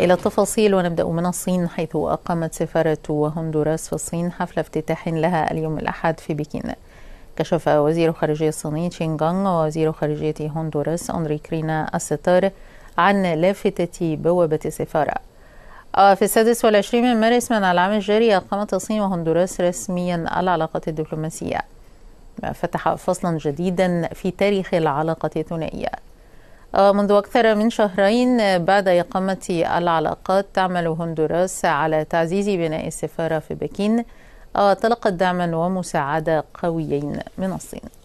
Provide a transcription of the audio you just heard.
إلى التفاصيل ونبدأ من الصين حيث أقامت سفارة هندوراس في الصين حفل افتتاح لها اليوم الأحد في بكين كشف وزير خارجية الصيني تشينغانغ ووزير خارجية هندوراس أنري كرينا الستار عن لافتة بوابة السفارة في السادس والعشرين من مارس من العام الجاري أقامت الصين وهندوراس رسميا العلاقات الدبلوماسية فتح فصلا جديدا في تاريخ العلاقة الثنائية آه، منذ أكثر من شهرين بعد إقامة العلاقات تعمل هندوراس على تعزيز بناء السفارة في بكين آه، تلقت دعما ومساعدة قويين من الصين